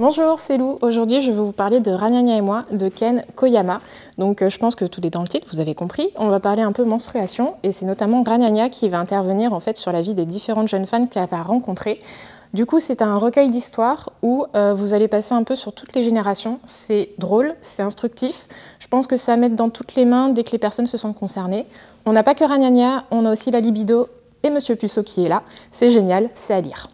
Bonjour, c'est Lou. Aujourd'hui, je vais vous parler de Ragnagna et moi de Ken Koyama. Donc, euh, je pense que tout est dans le titre, vous avez compris. On va parler un peu menstruation et c'est notamment Ragnagna qui va intervenir en fait sur la vie des différentes jeunes fans qu'elle va rencontrer. Du coup, c'est un recueil d'histoires où euh, vous allez passer un peu sur toutes les générations. C'est drôle, c'est instructif. Je pense que ça met dans toutes les mains dès que les personnes se sentent concernées. On n'a pas que Ragnagna, on a aussi la libido et Monsieur Puceau qui est là. C'est génial, c'est à lire.